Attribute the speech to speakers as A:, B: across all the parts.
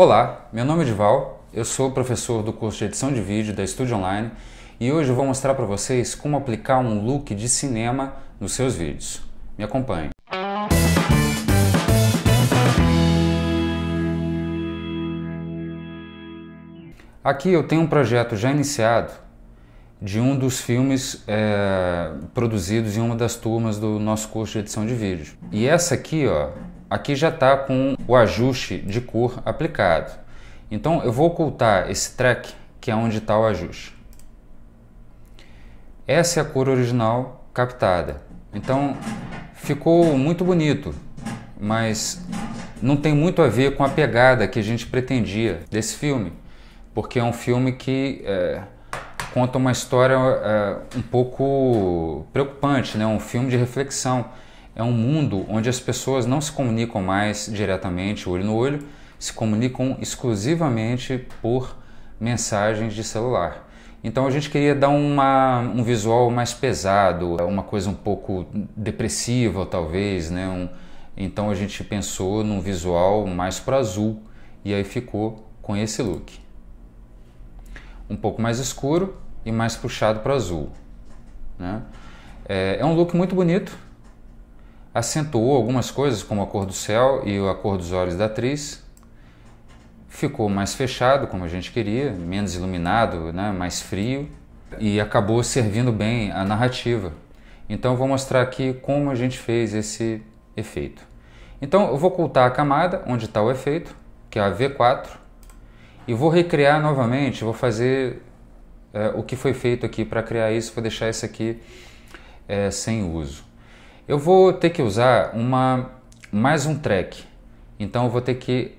A: Olá, meu nome é Dival, eu sou professor do curso de edição de vídeo da Estúdio Online e hoje vou mostrar para vocês como aplicar um look de cinema nos seus vídeos. Me acompanhe. Aqui eu tenho um projeto já iniciado de um dos filmes é, produzidos em uma das turmas do nosso curso de edição de vídeo. E essa aqui ó, aqui já está com o ajuste de cor aplicado. Então eu vou ocultar esse track, que é onde está o ajuste. Essa é a cor original captada. Então ficou muito bonito, mas não tem muito a ver com a pegada que a gente pretendia desse filme, porque é um filme que é, conta uma história é, um pouco preocupante, né? um filme de reflexão é um mundo onde as pessoas não se comunicam mais diretamente olho no olho, se comunicam exclusivamente por mensagens de celular. Então a gente queria dar uma, um visual mais pesado, uma coisa um pouco depressiva talvez, né? Um, então a gente pensou num visual mais para azul e aí ficou com esse look. Um pouco mais escuro e mais puxado para azul. Né? É, é um look muito bonito, acentuou algumas coisas, como a cor do céu e a cor dos olhos da atriz. Ficou mais fechado, como a gente queria, menos iluminado, né, mais frio, e acabou servindo bem a narrativa. Então, vou mostrar aqui como a gente fez esse efeito. Então, eu vou ocultar a camada onde está o efeito, que é a V4, e vou recriar novamente, vou fazer é, o que foi feito aqui para criar isso, vou deixar isso aqui é, sem uso. Eu vou ter que usar uma mais um track, então eu vou ter que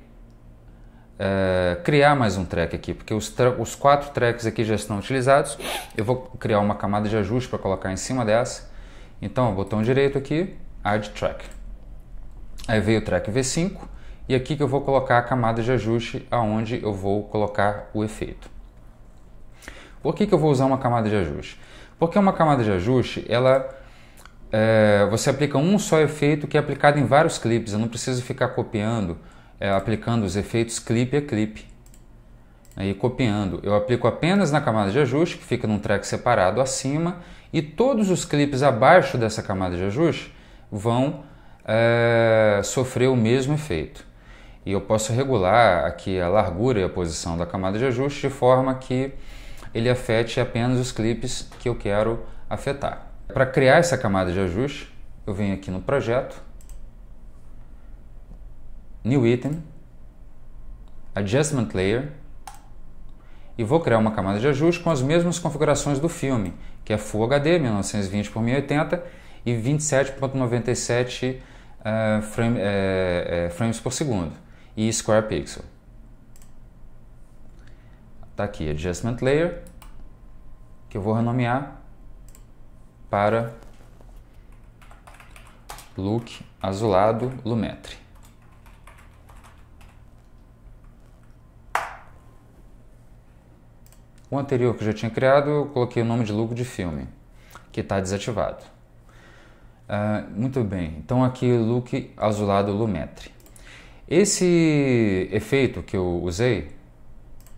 A: é, criar mais um track aqui, porque os, os quatro tracks aqui já estão utilizados. Eu vou criar uma camada de ajuste para colocar em cima dessa. Então, botão direito aqui, Add Track. Aí veio o track V5 e aqui que eu vou colocar a camada de ajuste aonde eu vou colocar o efeito. Por que, que eu vou usar uma camada de ajuste? Porque uma camada de ajuste, ela é, você aplica um só efeito que é aplicado em vários clipes. Eu não preciso ficar copiando, é, aplicando os efeitos clipe a clipe. Aí copiando, eu aplico apenas na camada de ajuste, que fica num track separado acima, e todos os clipes abaixo dessa camada de ajuste vão é, sofrer o mesmo efeito. E eu posso regular aqui a largura e a posição da camada de ajuste de forma que ele afete apenas os clipes que eu quero afetar. Para criar essa camada de ajuste, eu venho aqui no projeto, New Item, Adjustment Layer, e vou criar uma camada de ajuste com as mesmas configurações do filme, que é Full HD 1920 por 1080 e 27.97 uh, eh, frame, uh, uh, frames por segundo e square pixel. Tá aqui Adjustment Layer, que eu vou renomear para look azulado Lumetri. O anterior que eu já tinha criado, eu coloquei o nome de look de filme, que está desativado. Uh, muito bem, então aqui o look azulado Lumetri. Esse efeito que eu usei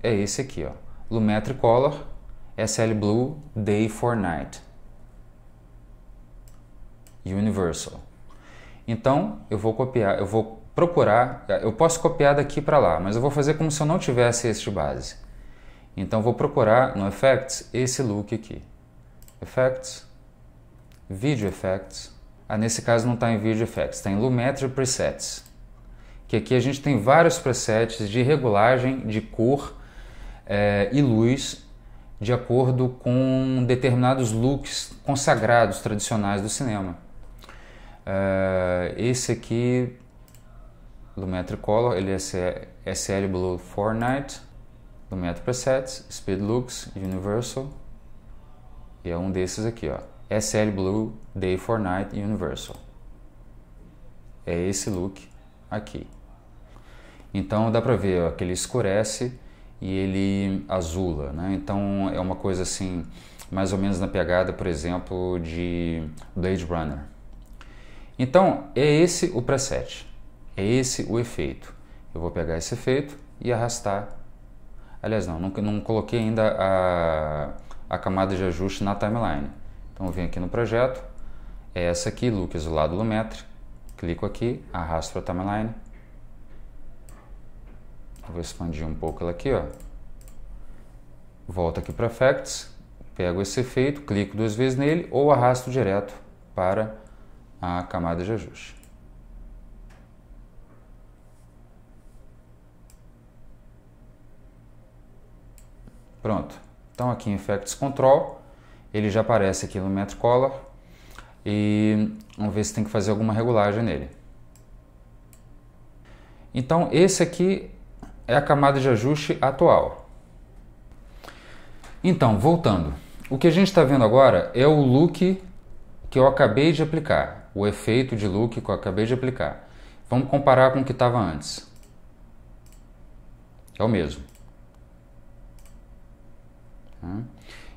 A: é esse aqui, ó. Lumetri Color SL Blue Day for Night. Universal. Então, eu vou copiar, eu vou procurar, eu posso copiar daqui para lá, mas eu vou fazer como se eu não tivesse este base. Então, vou procurar no Effects esse look aqui. Effects, Video Effects. Ah, nesse caso não está em Video Effects, está em Lumetri Presets. Que aqui a gente tem vários presets de regulagem de cor é, e luz de acordo com determinados looks consagrados tradicionais do cinema. Uh, esse aqui do Tricolor, ele é SL Blue Fortnite, Lumiere Presets, Speed Lux, Universal e é um desses aqui, ó. SL Blue Day Fortnite Universal. É esse look aqui. Então dá pra ver ó, que ele escurece e ele azula, né? Então é uma coisa assim, mais ou menos na pegada, por exemplo, de Blade Runner. Então, é esse o preset, é esse o efeito. Eu vou pegar esse efeito e arrastar. Aliás, não, não, não coloquei ainda a, a camada de ajuste na timeline. Então, eu venho aqui no projeto, é essa aqui, look isolado Lumetri. Clico aqui, arrasto para a timeline. Eu vou expandir um pouco ela aqui, ó. Volto aqui para Effects, pego esse efeito, clico duas vezes nele ou arrasto direto para a camada de ajuste. Pronto. Então aqui em Effects Control, ele já aparece aqui no Metro e vamos ver se tem que fazer alguma regulagem nele. Então esse aqui é a camada de ajuste atual. Então, voltando. O que a gente está vendo agora é o look que eu acabei de aplicar o efeito de look que eu acabei de aplicar. Vamos comparar com o que estava antes. É o mesmo. Hum?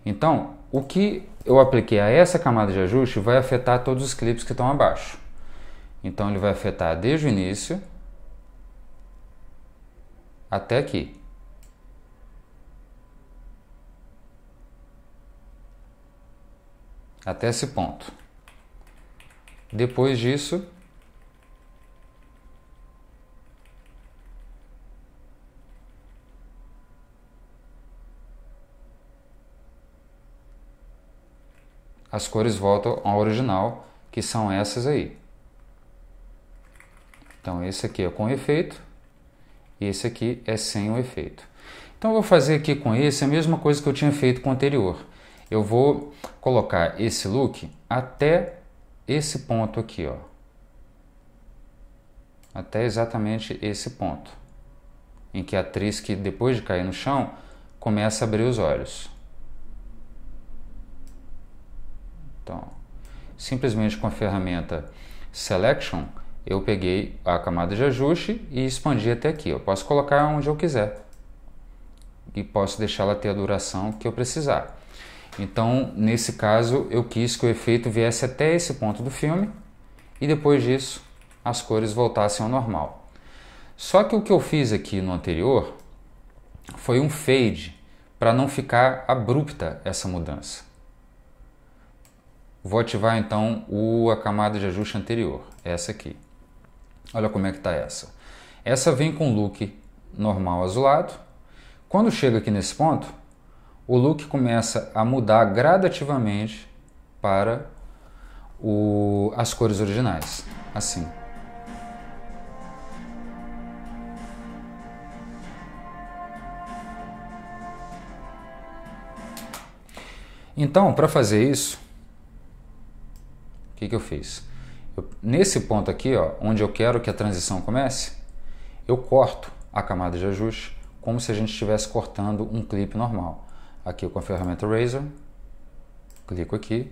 A: Então, o que eu apliquei a essa camada de ajuste vai afetar todos os clipes que estão abaixo. Então, ele vai afetar desde o início até aqui. Até esse ponto. Depois disso, as cores voltam ao original, que são essas aí. Então, esse aqui é com efeito e esse aqui é sem o efeito. Então, eu vou fazer aqui com esse a mesma coisa que eu tinha feito com o anterior. Eu vou colocar esse look até esse ponto aqui, ó. Até exatamente esse ponto, em que a atriz que depois de cair no chão começa a abrir os olhos. Então, simplesmente com a ferramenta Selection, eu peguei a camada de ajuste e expandi até aqui. Eu posso colocar onde eu quiser e posso deixar ela ter a duração que eu precisar. Então, nesse caso, eu quis que o efeito viesse até esse ponto do filme e depois disso as cores voltassem ao normal. Só que o que eu fiz aqui no anterior foi um fade para não ficar abrupta essa mudança. Vou ativar então a camada de ajuste anterior, essa aqui. Olha como é que está essa. Essa vem com look normal azulado. Quando chega aqui nesse ponto, o look começa a mudar gradativamente para o, as cores originais, assim. Então, para fazer isso, o que, que eu fiz? Eu, nesse ponto aqui, ó, onde eu quero que a transição comece, eu corto a camada de ajuste como se a gente estivesse cortando um clipe normal aqui com a ferramenta Razor, clico aqui.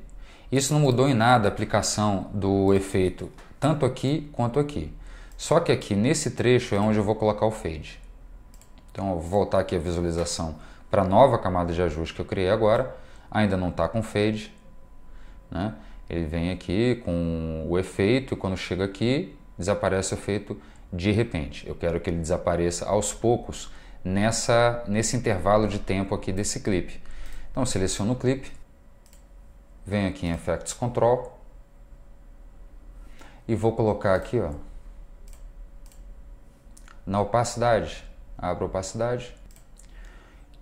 A: Isso não mudou em nada a aplicação do efeito, tanto aqui quanto aqui. Só que aqui nesse trecho é onde eu vou colocar o fade. Então eu vou voltar aqui a visualização para a nova camada de ajuste que eu criei agora. Ainda não está com fade. Né? Ele vem aqui com o efeito e quando chega aqui desaparece o efeito de repente. Eu quero que ele desapareça aos poucos nessa, nesse intervalo de tempo aqui desse clipe. Então seleciono o clipe, venho aqui em Effects Control e vou colocar aqui ó, na opacidade, abro a opacidade,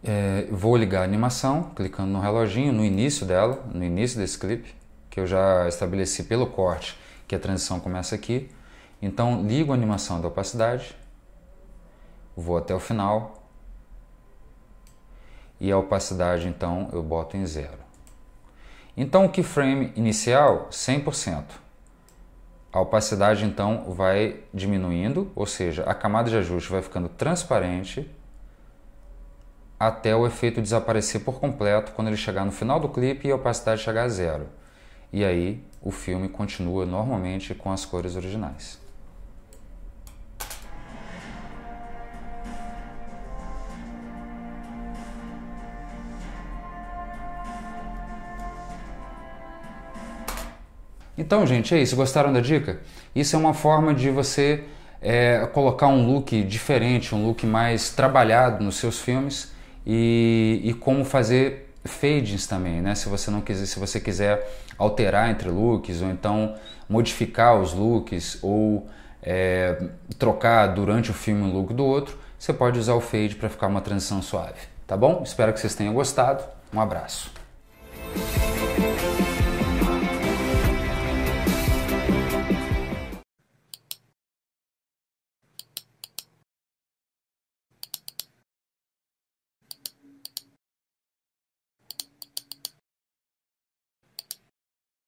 A: é, vou ligar a animação, clicando no reloginho, no início dela, no início desse clipe, que eu já estabeleci pelo corte, que a transição começa aqui. Então ligo a animação da opacidade, vou até o final e a opacidade então eu boto em zero. Então o keyframe inicial 100%. A opacidade então vai diminuindo, ou seja, a camada de ajuste vai ficando transparente até o efeito desaparecer por completo quando ele chegar no final do clipe e a opacidade chegar a zero. E aí o filme continua normalmente com as cores originais. Então, gente, é isso. Gostaram da dica? Isso é uma forma de você é, colocar um look diferente, um look mais trabalhado nos seus filmes e, e como fazer fades também, né? Se você não quiser, se você quiser alterar entre looks ou então modificar os looks ou é, trocar durante o filme um look do outro, você pode usar o fade para ficar uma transição suave, tá bom? Espero que vocês tenham gostado. Um abraço.